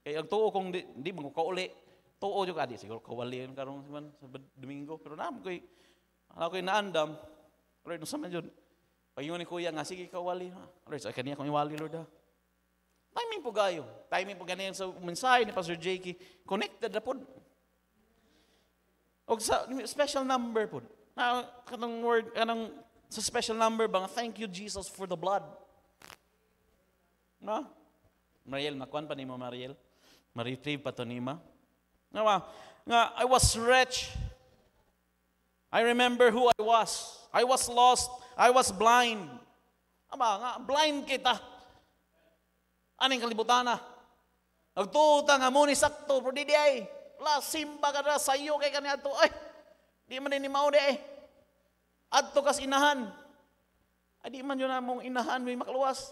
Kay ang tuo kong di, di mo kauli. Tuo jud adi siguro kawali yon karong man sa Domingo, pero naam koy ana koy naandam. Lord, sa man jud. Paingon ni kuya nga sige kawali ha. Lord, sa kaniya kong iwali Lord ha. Timing po gayo. Timing po ganyan sa mensahe ni Pastor Jakey. Connected na po. Og sa special number po na kanang word, kanang sa special number bang, thank you Jesus for the blood. No? Mariel, nakuan pa ni mo Mariel? Ma-retrieve pa to ni ma? Nga, nga, I was wretched. I remember who I was. I was lost. I was blind. Ama, nga, blind kita. Aning kalibutan na. Nagtuta nga mo ni sakto, pero di di ay. La, simba ka na, sayo kay kanya to. Ay, di man ni mao di ay. Eh. Adto kas inahan. Adi man yun among inahan may makaluwas.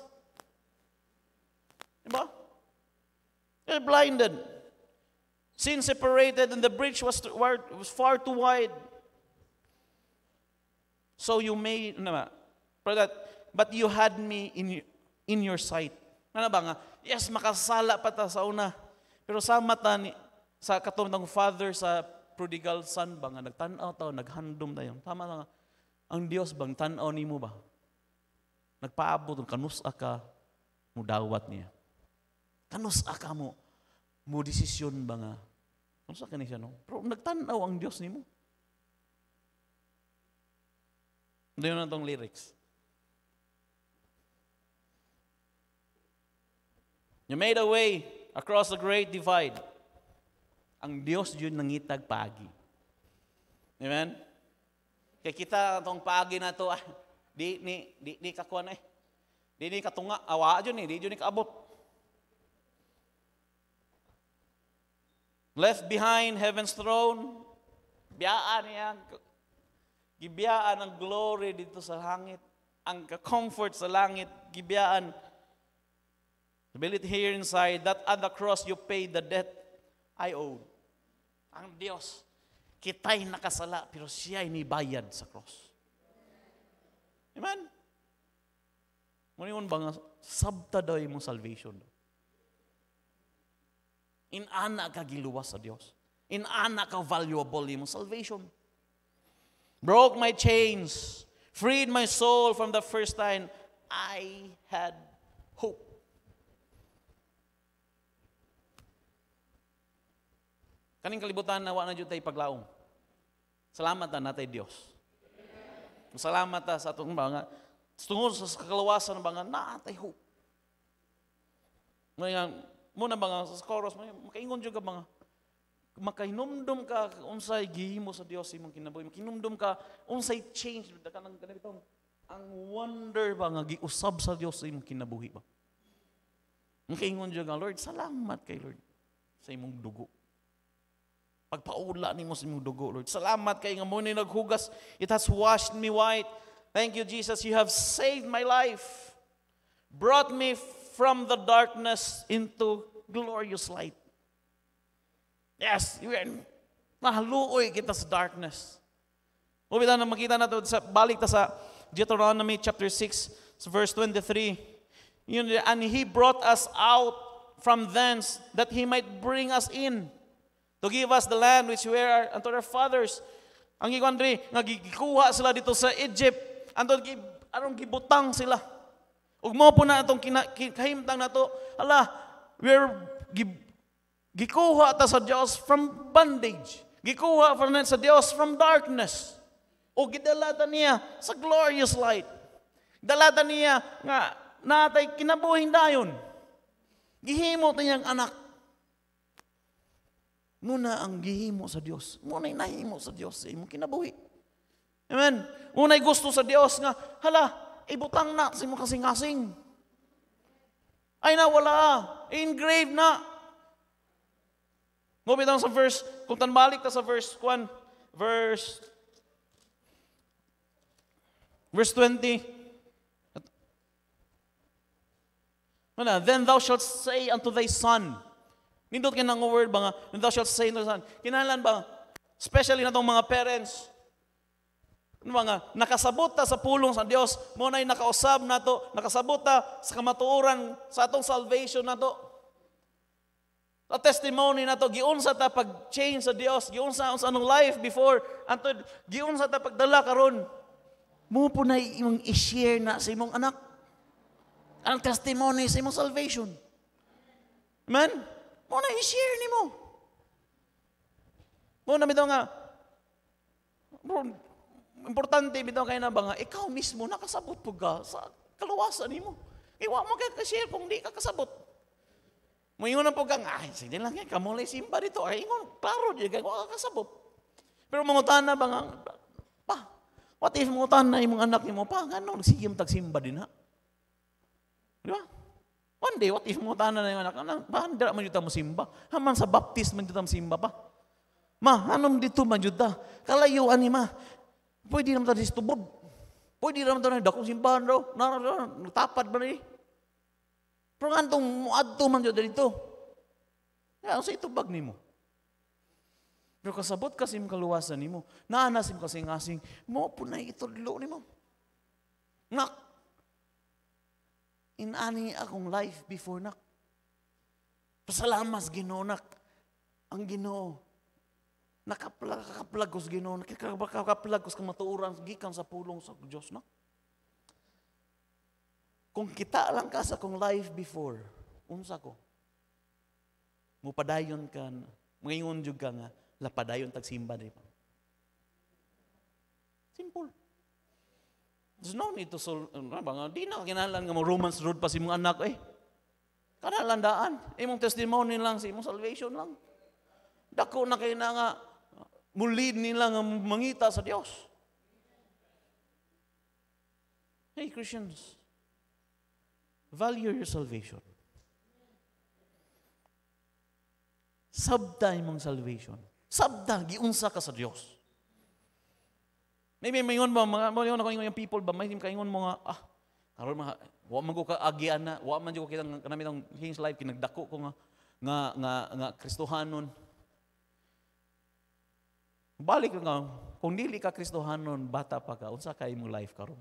Diba? They're blinded. Sin separated and the bridge was, to, was far too wide. So you may, na ano ba, but you had me in, in your sight. Ano ba nga? Yes, makasala pa ta sa una. Pero sa mata ni, sa katong ng father sa prodigal son ba nga, nagtanaw tao, naghandom na Tama na nga. Ang Dios bang tan-aw nimo ba? Nagpaabot kanusa ka mudawat niya. Kanusa ka mo mo desisyon ba nga? Kanusa ka ni no? Pero nagtanaw ang Dios nimo. Hindi ano na tong lyrics. You made a way across the great divide. Ang Dios yun nangitag pagi. Amen? Kay kita tong paagi na to, ah, di ni di di kakuan eh. Di eh. ni katunga awa jud ni, di jud ni kaabot. Left behind heaven's throne, biyaan niya gibiyaan ang glory dito sa langit, ang comfort sa langit, gibiyaan. Feel here inside that at the cross you paid the debt I owed. Ang Diyos, Kita'y nakasala, pero siya'y nibayad sa cross. Amen? Ngunit ba nga, sabta daw imong salvation. Inana ka giluwas sa Dios. In Inana ka valuable imong salvation. Broke my chains, freed my soul from the first time I had hope. Kaning kalibutan na wala na tayo paglaom. Salamat na natay Dios. Salamat ta sa atong mga tungod sa kalawasan ng mga natay hope. Mga muna mga sa chorus, makaingon dyan ka mga makahinumdum ka unsay gihimo sa Dios imong kinabuhi makinumdum ka unsay change da kanang kanang ang wonder ba nga giusab sa Dios imong kinabuhi ba makaingon jud nga Lord salamat kay Lord sa imong dugo Pagpaula ni mo sa imong dugo, Lord. Salamat kay nga mo ni naghugas. It has washed me white. Thank you, Jesus. You have saved my life. Brought me from the darkness into glorious light. Yes, mahaluoy kita sa darkness. Ubita na makita na to, sa, balik ta sa Deuteronomy chapter 6, verse 23. Yun, and He brought us out from thence that He might bring us in to give us the land which we are unto our fathers. Ang ikaw, Andre, nga sila dito sa Egypt. Anton, anong gibutang sila. Ug mo po na itong kina, kahimtang na to, ala, we're gib, gikuha ta sa Dios from bondage. Gikuha from sa Dios from darkness. O gidala niya sa glorious light. Dalata niya nga natay kinabuhing dayon. Gihimo ta niyang anak Muna ang gihimo sa Dios. Muna nahimo sa Dios sa eh, imong kinabuhi. Amen. Muna gusto sa Dios nga hala ibutang na sa imong kasing-kasing. Ay nawala, engrave na. Mo bitaw sa verse, kung balik ta sa verse 1, verse verse 20. Then thou shalt say unto thy son, Nindot ka ng word ba nga, and thou shalt say to son. Kinahalan ba, especially na itong mga parents, ano mga nakasabot ta sa pulong sa Dios mo nay nakausab nato nakasabot ta sa kamatuoran sa atong salvation nato sa testimony nato giunsa ta pag change sa Dios giunsa sa anong life before anto giunsa ta pagdala karon mo po na imong i-share na sa imong anak ang testimony sa imong salvation amen mo na i-share ni mo. Mo na bitaw nga, bro, importante bitaw kay na ba nga, ikaw mismo nakasabot po ka sa kaluwasan ni mo. Iwa mo kay ka-share kung di ka kasabot. Mayunan po kang, ay, sige lang yan, kamulay simba dito. Ay, ingon, klaro, di ka kasabot. Pero mangutan na ba nga, pa, what if mangutan na imong anak ni mo, pa, ganon, sige yung tagsimba din ha. Di ba? One day, what if mo tanan na yung anak? Anang, bahan dira man juta mo simba? Haman sa baptist man juta mo simba pa? Ma, anong dito man juta? Kalayo, ani ma. Pwede naman tayo istubod. Pwede naman tayo dakong simbahan daw. Nah, Tapad ba na eh? Pero nga itong muadto man juta dito. ang ya, sa itubag ni mo? Pero kasabot kasi yung kaluwasan ni mo. Naanasin kasi ngasing, asing. po na ito dilo ni mo. Nak, in ani akong life before nak. Pasalamas ginoo nak. Ang ginoo. Nakaplagos ginoo. Nakaplagos kang matuuran. Gikan sa pulong sa Dios nak. Kung kita lang ka sa akong life before, unsa ko. Mupadayon ka, ngayon jud ka nga, lapadayon tag di pa. Simple. There's no need to solve. Ano nga, di na kinahalan nga mo Romans Road pa si mong anak eh. Kanalandaan. Imong testimony lang, si imong salvation lang. Dako na kayo na nga mulid nila nga mangita sa Dios. Hey Christians, value your salvation. Sabda imong salvation. Sabda, giunsa ka sa Dios. Maybe mayon ba, mga, mayon ako yung people ba, may kaingon mo nga, ah, karon mga, wa man ko kaagian na, wa man ko kita kanami ng hing's life, kinagdako ko nga, nga, nga, nga, kristohanon. Balik nga, kung dili ka kristohanon, bata pa ka, unsa kay mo life karon.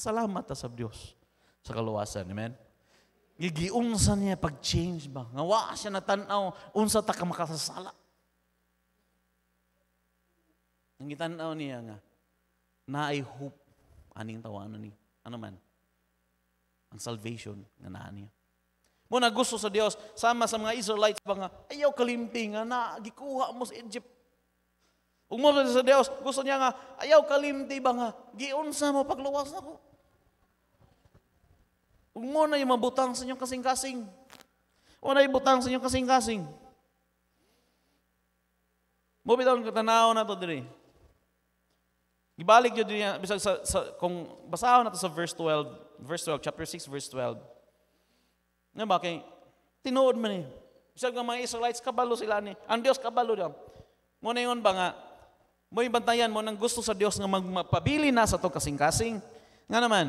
Salamat ta sa Dios sa kaluwasan. Amen? Gigiunsa niya pag-change ba? Nga wa siya natanaw, unsa ta ka makasasala. Ang gitanaw niya nga, na ay hope, aning tawanan ni, ano man, ang salvation nga naa niya. Muna gusto sa Dios sama sa mga Israelites pa ayaw kalimti nga na gikuha mo sa Egypt. Ug mo sa Dios gusto niya nga ayaw kalimti ba nga giunsa mo pagluwas nako. Ug mo na yung mabutang sa inyong kasing-kasing. Mo na ibutang sa inyong kasing-kasing. Mo bitaw ang katanaw na to diri. Gibalik jud niya bisag sa, sa kung basahon nato sa verse 12, verse 12 chapter 6 verse 12. Nga ba kay tinuod man ni. Eh. Bisag nga mga Israelites kabalo sila ni. Ang Dios kabalo daw. Mo na yon ba nga mo bantayan mo nang gusto sa Dios nga magpabili na sa to kasing-kasing. Nga naman,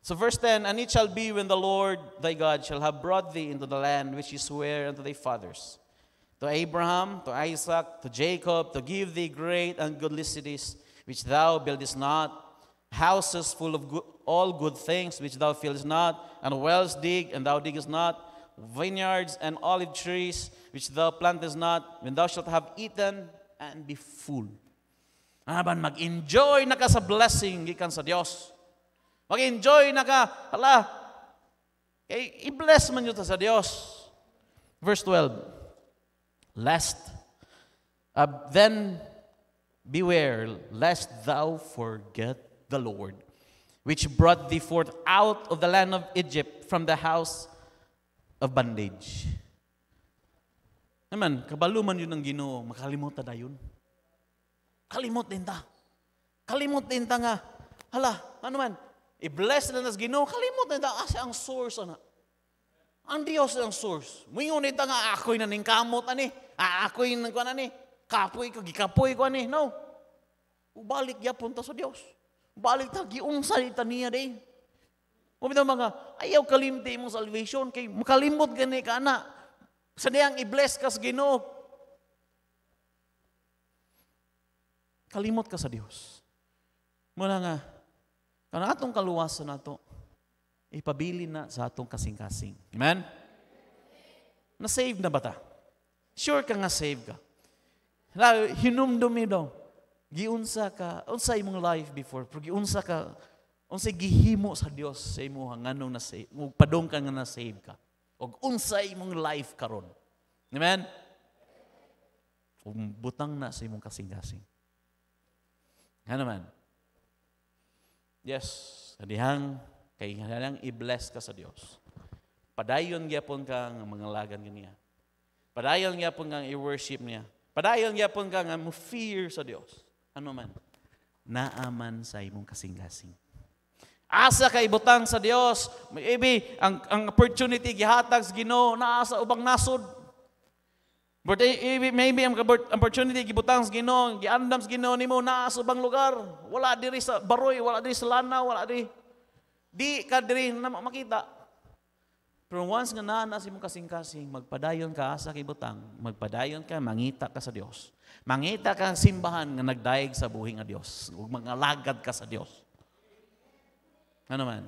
So verse 10, And it shall be when the Lord thy God shall have brought thee into the land which he sware unto thy fathers, to Abraham, to Isaac, to Jacob, to give thee great and goodly cities, which thou buildest not, houses full of good, all good things, which thou fillest not, and wells dig, and thou diggest not, vineyards and olive trees, which thou plantest not, when thou shalt have eaten and be full. Aban, mag-enjoy na ka sa blessing gikan sa Dios. Mag-enjoy na ka, hala, i-bless man yun sa Dios. Verse 12, lest uh, then beware lest thou forget the Lord, which brought thee forth out of the land of Egypt from the house of bondage. Naman, kabaluman yun ng ginoo, makalimot na yun. Kalimot din ta. Kalimot din ta nga. Hala, ano man, i-bless na nas ginoo, kalimot din ta, kasi ang source, ana. Ang Diyos ang source. Ngayon, ita nga ako'y naningkamot, ani ako yung kuan ni, Kapoy ko, gikapoy ko ani. No. Ubalik ya punta sa Dios. Balik ta giungsa ita niya day. Mabitaw mga, ayaw kalimti mong salvation kay makalimot gani ka na. Sa diyang i-bless ka sa Ginoo. Kalimot ka sa Dios. Muna nga, kana atong kaluwasan nato, ipabili na sa atong kasing-kasing. Amen? Na-save na ba ta? Sure ka nga save ka. Lalo, hinumdumi daw. Giunsa ka, unsa imong life before, pero giunsa ka, unsa gihimo sa Dios sa imo nganong na save, padong ka nga na save ka. Og unsa imong life karon. Amen? Um, butang na sa imong kasing-kasing. Ha ano naman. Yes, kadihang kay kanang i-bless ka sa Dios. Padayon gyapon ka nga mga lagan kaniya. Padayon nga po nga i-worship niya. Padayon nga po nga mo fear sa Dios. Ano man. Naaman sa imong kasing-kasing. Asa kay butang sa Dios. Maybe ang, ang opportunity gihatag sa Ginoo naa sa ubang nasod. But maybe, maybe ang opportunity gibutang sa Ginoo, giandam sa Ginoo nimo naa sa ubang lugar. Wala diri sa baroy, wala diri sa lana, wala diri. Di ka diri na makita. Pero once nga naa sa imong kasing-kasing, magpadayon ka sa kibutang, magpadayon ka, mangita ka sa Dios. Mangita ka simbahan nga nagdayeg sa buhi nga Dios, ug mangalagad ka sa Dios. Ano man?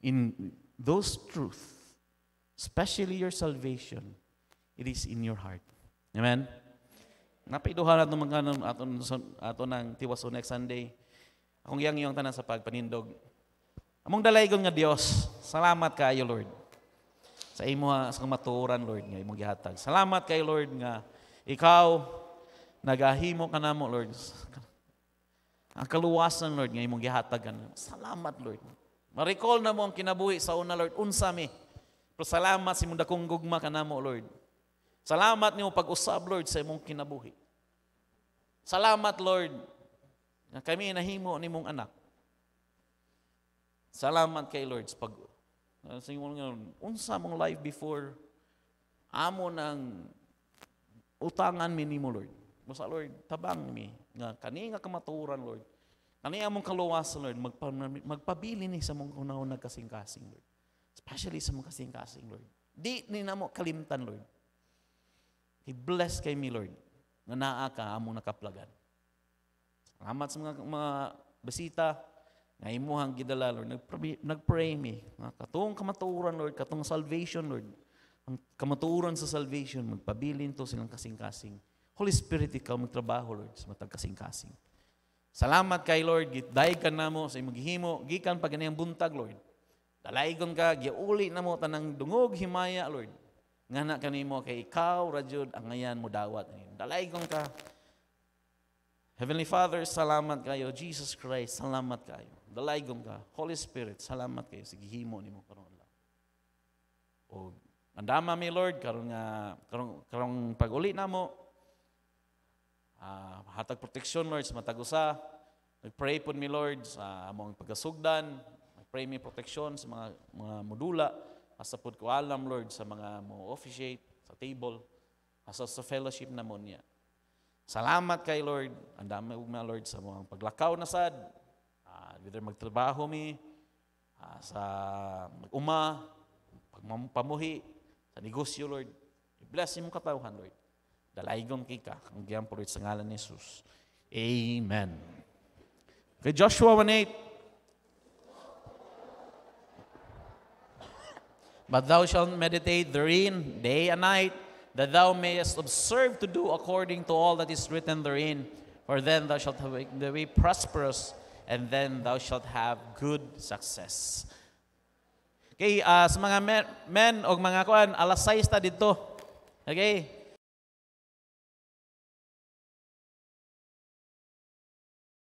In those truth, especially your salvation, it is in your heart. Amen? Napaiduhan nato mga ato, ato ng tiwaso next Sunday. Akong iyang iyong tanan sa pagpanindog. Among dalaygon nga Dios, Salamat kayo, Lord. Sa imo ah, sa maturan, Lord, nga imong gihatag. Salamat kay Lord nga ikaw nagahimo ka namo, Lord. Ang kaluwasan, Lord, nga imong gihatag kanamo. Salamat, Lord. Ma-recall na mo ang kinabuhi sa una, Lord. Unsa mi. Pero salamat si imong dakong gugma kanamo, Lord. Salamat niyo pag-usab, Lord, sa imong kinabuhi. Salamat, Lord, na kami nahimo ni nimong anak. Salamat kay Lord sa pag Ah, sa inyo nga, unsa mong life before amo ng utangan mi mo, Lord. Basta Lord, tabang mi nga kani nga kamaturan Lord. Kani mong kaluwas Lord, magpa, magpabili ni sa mong una-una kasing-kasing Lord. Especially sa mong kasing-kasing Lord. Di ni namo kalimtan Lord. I-bless kay mi Lord nga naa ka among nakaplagan. Salamat sa mga, mga bisita, nga imuhang gidala, Lord. Nagpray, nagpray mi. Katong kamatuoran Lord. Katong salvation, Lord. Ang kamatuoran sa salvation, magpabilin to silang kasing-kasing. Holy Spirit, ikaw magtrabaho, Lord, sa matag kasing-kasing. Salamat kay Lord, dahil ka na mo sa gihimo gikan pa ang buntag, Lord. Dalaygon ka, giuli na mo tanang dungog, himaya, Lord. Nga na kanimo kay ikaw, Rajud, ang ngayan mo dawat. Dalaygon ka. Heavenly Father, salamat kayo. Jesus Christ, salamat kayo dalaygom ka. Holy Spirit, salamat kayo. Sige, himo ni mo karoon lang. O, andama mi Lord, karong, nga, karon karong pag-uli na mo, uh, ah, hatag protection Lord sa matagusa. Nag-pray po mi Lord sa among pagkasugdan. Nag-pray mi protection sa mga, mga modula. Asa po ko alam Lord sa mga mo officiate, sa table, asa sa fellowship na mo niya. Salamat kay Lord. Ang dami mga Lord sa mga paglakaw na sad, Whether magtrabaho mi, uh, sa mag-uma, pagpamuhi, sa negosyo, Lord. I-bless mo katawhan, Lord. Dalaygon kay ang giyang sa ngalan ni Jesus. Amen. Kay Joshua 1.8, But thou shalt meditate therein day and night, that thou mayest observe to do according to all that is written therein. For then thou shalt have the way prosperous, and then thou shalt have good success. Okay, uh, sa mga men, men o mga kuan, alas 6 ta dito. Okay?